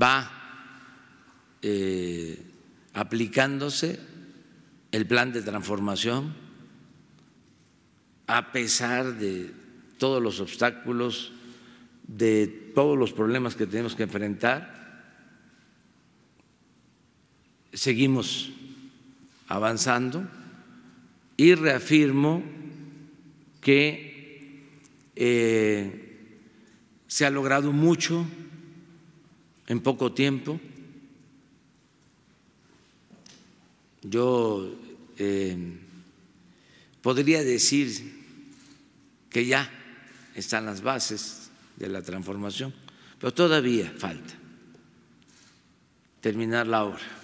va eh, aplicándose el plan de transformación a pesar de todos los obstáculos, de todos los problemas que tenemos que enfrentar. Seguimos avanzando y reafirmo que eh, se ha logrado mucho en poco tiempo. Yo eh, podría decir que ya están las bases de la transformación, pero todavía falta terminar la obra.